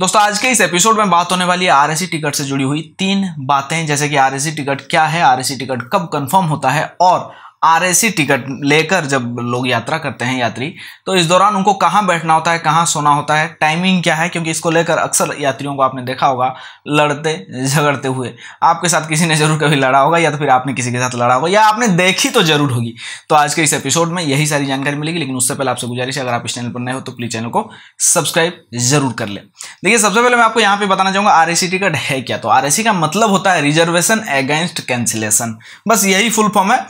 दोस्तों आज के इस एपिसोड में बात होने वाली है आरएसी टिकट से जुड़ी हुई तीन बातें जैसे कि आरएसी टिकट क्या है आरएसी टिकट कब कंफर्म होता है और आरएसी टिकट लेकर जब लोग यात्रा करते हैं यात्री तो इस दौरान उनको कहाँ बैठना होता है कहाँ सोना होता है टाइमिंग क्या है क्योंकि इसको लेकर अक्सर यात्रियों को आपने देखा होगा लड़ते झगड़ते हुए आपके साथ किसी ने जरूर कभी लड़ा होगा या तो फिर आपने किसी के साथ लड़ा होगा या आपने देखी तो जरूर होगी तो आज के इस एपिसोड में यही सारी जानकारी मिलेगी लेकिन उससे पहले आपसे गुजारिश है अगर आप इस चैनल पर नए हो तो प्लीज़ चैनल को सब्सक्राइब जरूर कर लें देखिए सबसे पहले मैं आपको यहाँ पे बताना चाहूँगा आर टिकट है क्या तो आर का मतलब होता है रिजर्वेशन अगेंस्ट कैंसिलेशन बस यही फुल फॉर्म है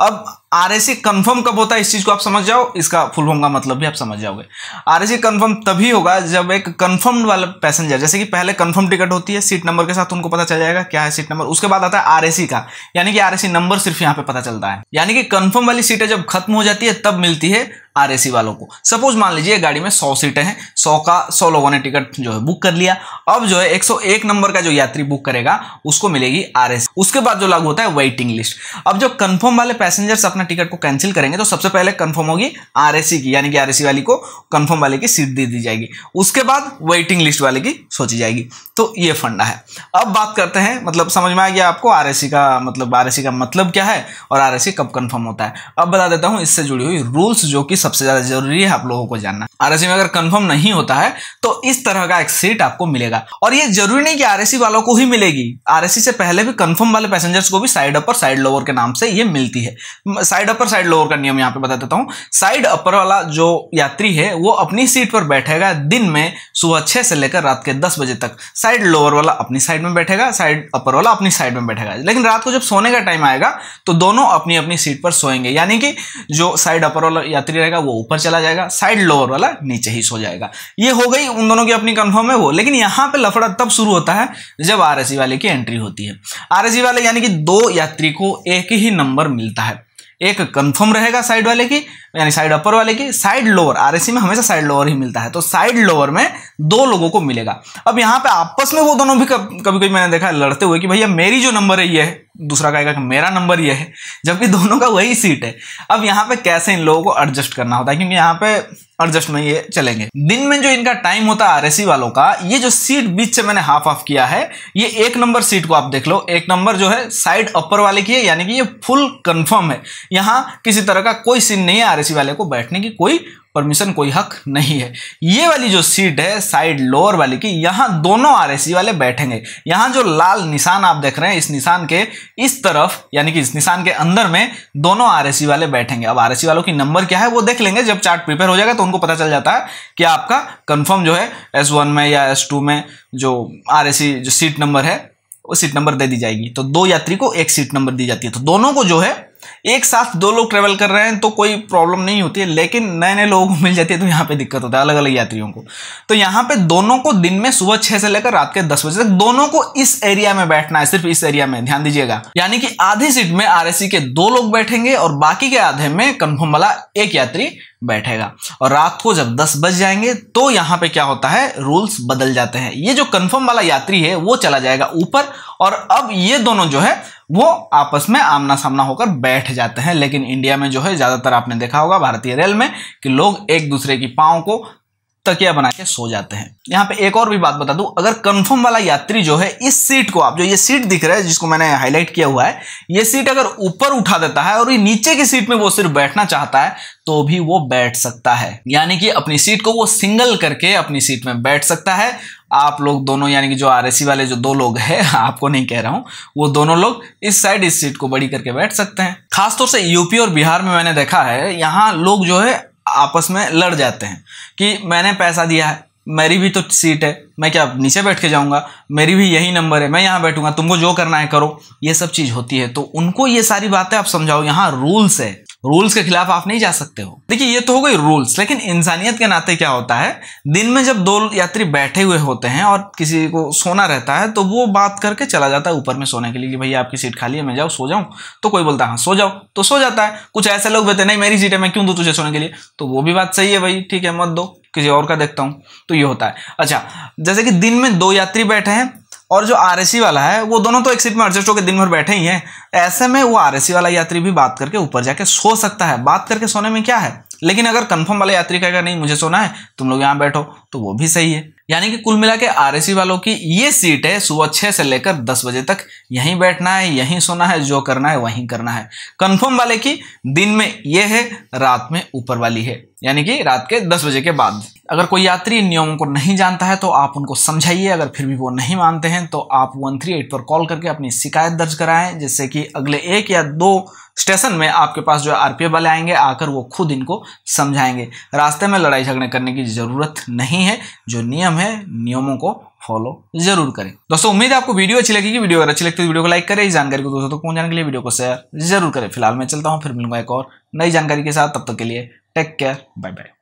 अब आर एस कंफर्म कब होता है इस चीज़ को आप समझ जाओ इसका फुल फॉर्म का मतलब भी आप समझ जाओगे आर एस कंफर्म तभी होगा जब एक कंफर्म वाला पैसेंजर जैसे कि पहले कंफर्म टिकट होती है सीट नंबर के साथ उनको पता चल जाएगा क्या है सीट नंबर उसके बाद आता है आर का यानी कि आर नंबर सिर्फ यहां पे पता चलता है यानी कि कन्फर्म वाली सीटें जब खत्म हो जाती है तब मिलती है आरएसी वालों को सपोज मान लीजिए गाड़ी में सौ सीटें हैं सौ का सौ लोगों ने टिकट जो है बुक कर लिया अब जो है एक सौ एक नंबर का जो यात्री बुक करेगा उसको मिलेगी आरएसी उसके बाद जो लागू होता है वेटिंग लिस्ट अब जो कन्फर्म वाले पैसेंजर्स अपना टिकट को कैंसिल करेंगे तो सबसे पहले कन्फर्म होगी आर की यानी कि आरएसी वाली को कन्फर्म वाले की सीट दे दी जाएगी उसके बाद वेटिंग लिस्ट वाले की सोची जाएगी तो ये फंडा है अब बात करते हैं मतलब समझ में आ गया आपको आर का मतलब आर का मतलब क्या है और आर कब कन्फर्म होता है अब बता देता हूँ इससे जुड़ी हुई रूल्स जो कि सबसे ज़्यादा ज़रूरी है आप लोगों को जानना आरएससी में अगर कंफर्म नहीं होता है तो इस तरह का एक सीट आपको मिलेगा और ये जरूरी नहीं कि आरएससी वालों को ही मिलेगी आरएससी से पहले भी कंफर्म वाले पैसेंजर्स को भी साइड अपर साइड लोअर के नाम से ये मिलती है साइड अपर साइड लोअर का नियम यहाँ पे बता देता हूँ साइड अपर वाला जो यात्री है वो अपनी सीट पर बैठेगा दिन में सुबह छह से लेकर रात के दस बजे तक साइड लोअर वाला अपनी साइड में बैठेगा साइड अपर वाला अपनी साइड में बैठेगा लेकिन रात को जब सोने का टाइम आएगा तो दोनों अपनी अपनी सीट पर सोएंगे यानी कि जो साइड अपर वाला यात्री रहेगा वो ऊपर चला जाएगा साइड लोअर वाला होकर नीचे ही सो जाएगा ये हो गई उन दोनों की अपनी कन्फर्म है वो लेकिन यहाँ पे लफड़ा तब शुरू होता है जब आर वाले की एंट्री होती है आर वाले यानी कि दो यात्री को एक ही नंबर मिलता है एक कंफर्म रहेगा साइड वाले की यानी साइड अपर वाले की साइड लोअर आरएसी में हमेशा साइड लोअर ही मिलता है तो साइड लोअर में दो लोगों को मिलेगा अब यहाँ पे आपस में वो दोनों भी कभ, कभी कभी मैंने देखा है लड़ते हुए कि भैया मेरी जो नंबर है ये है दूसरा कहेगा कि मेरा नंबर ये है जबकि दोनों का वही सीट है अब यहाँ पे कैसे इन लोगों को एडजस्ट करना होता है क्योंकि यहाँ पे एडजस्ट में ये चलेंगे दिन में जो इनका टाइम होता है आरएसी वालों का ये जो सीट बीच से मैंने हाफ ऑफ किया है ये एक नंबर सीट को आप देख लो एक नंबर जो है साइड अपर वाले की है यानी कि ये फुल कंफर्म है यहां किसी तरह का कोई सीन नहीं है आरएसी वाले को बैठने की कोई परमिशन कोई हक नहीं है ये वाली जो सीट है साइड लोअर वाली की यहाँ दोनों आरएससी वाले बैठेंगे यहाँ जो लाल निशान आप देख रहे हैं इस निशान के इस तरफ यानी कि इस निशान के अंदर में दोनों आरएससी वाले बैठेंगे अब आरएससी वालों की नंबर क्या है वो देख लेंगे जब चार्ट प्रिपेयर हो जाएगा तो उनको पता चल जाता है कि आपका कन्फर्म जो है एस वन में या एस टू में जो आर जो सीट नंबर है वो सीट नंबर दे दी जाएगी तो दो यात्री को एक सीट नंबर दी जाती है तो दोनों को जो है एक साथ दो लोग ट्रेवल कर रहे हैं तो कोई प्रॉब्लम नहीं होती है लेकिन नए नए लोगों को मिल जाती है तो यहाँ पे दिक्कत होता है अलग अलग यात्रियों को तो यहाँ पे दोनों को दिन में सुबह छह से लेकर रात के दस बजे तक दोनों को इस एरिया में बैठना है सिर्फ इस एरिया में ध्यान दीजिएगा यानी कि आधी सीट में आर के दो लोग बैठेंगे और बाकी के आधे में कन्फर्म वाला एक यात्री बैठेगा और रात को जब 10 बज जाएंगे तो यहाँ पे क्या होता है रूल्स बदल जाते हैं ये जो कंफर्म वाला यात्री है वो चला जाएगा ऊपर और अब ये दोनों जो है वो आपस में आमना सामना होकर बैठ जाते हैं लेकिन इंडिया में जो है ज़्यादातर आपने देखा होगा भारतीय रेल में कि लोग एक दूसरे की पाँव को तकिया बना के सो जाते हैं यहाँ पे एक और भी बात बता दूं अगर कंफर्म वाला यात्री जो है इस सीट को आप जो ये सीट दिख रहा है जिसको मैंने हाईलाइट किया हुआ है ये सीट अगर ऊपर उठा देता है और ये नीचे की सीट में वो सिर्फ बैठना चाहता है तो भी वो बैठ सकता है यानी कि अपनी सीट को वो सिंगल करके अपनी सीट में बैठ सकता है आप लोग दोनों यानी कि जो आर वाले जो दो लोग हैं आपको नहीं कह रहा हूँ वो दोनों लोग इस साइड इस सीट को बड़ी करके बैठ सकते हैं खासतौर से यूपी और बिहार में मैंने देखा है यहाँ लोग जो है आपस में लड़ जाते हैं कि मैंने पैसा दिया है मेरी भी तो सीट है मैं क्या नीचे बैठ के जाऊंगा मेरी भी यही नंबर है मैं यहाँ बैठूंगा तुमको जो करना है करो ये सब चीज़ होती है तो उनको ये सारी बातें आप समझाओ यहाँ रूल्स है रूल्स के खिलाफ आप नहीं जा सकते हो देखिए ये तो हो गई रूल्स लेकिन इंसानियत के नाते क्या होता है दिन में जब दो यात्री बैठे हुए होते हैं और किसी को सोना रहता है तो वो बात करके चला जाता है ऊपर में सोने के लिए कि भैया आपकी सीट खाली है मैं जाऊँ सो जाऊँ तो कोई बोलता है हाँ सो जाओ तो सो जाता है कुछ ऐसे लोग बोलते नहीं मेरी सीट है मैं क्यों दूँ तुझे सोने के लिए तो वो भी बात सही है भाई ठीक है मत दो किसी और का देखता हूँ तो ये होता है अच्छा जैसे कि दिन में दो यात्री बैठे हैं और जो आर वाला है वो दोनों तो एक सीट में एडजस्ट होकर दिन भर बैठे ही हैं ऐसे में वो आर वाला यात्री भी बात करके ऊपर जाके सो सकता है बात करके सोने में क्या है लेकिन अगर कंफर्म वाला यात्री कहेगा नहीं मुझे सोना है तुम लोग यहाँ बैठो तो वो भी सही है यानी कि कुल मिला के आर वालों की ये सीट है सुबह छः से लेकर दस बजे तक यहीं बैठना है यहीं सोना है जो करना है वहीं करना है कंफर्म वाले की दिन में ये है रात में ऊपर वाली है यानी कि रात के दस बजे के बाद अगर कोई यात्री इन नियमों को नहीं जानता है तो आप उनको समझाइए अगर फिर भी वो नहीं मानते हैं तो आप वन थ्री एट पर कॉल करके अपनी शिकायत दर्ज कराएं जिससे कि अगले एक या दो स्टेशन में आपके पास जो आर पी वाले आएंगे आकर वो खुद इनको समझाएंगे रास्ते में लड़ाई झगड़े करने की ज़रूरत नहीं है जो नियम नियम है नियमों को फॉलो जरूर करें दोस्तों उम्मीद है आपको वीडियो अच्छी लगेगी वीडियो अगर अच्छी लगती है तो वीडियो को लाइक करें इस जानकारी को दोस्तों तक तो पहुंचाने के लिए वीडियो को शेयर जरूर करें फिलहाल मैं चलता हूँ फिर मिलूंगा एक और नई जानकारी के साथ तब तक के लिए टेक केयर बाय बाय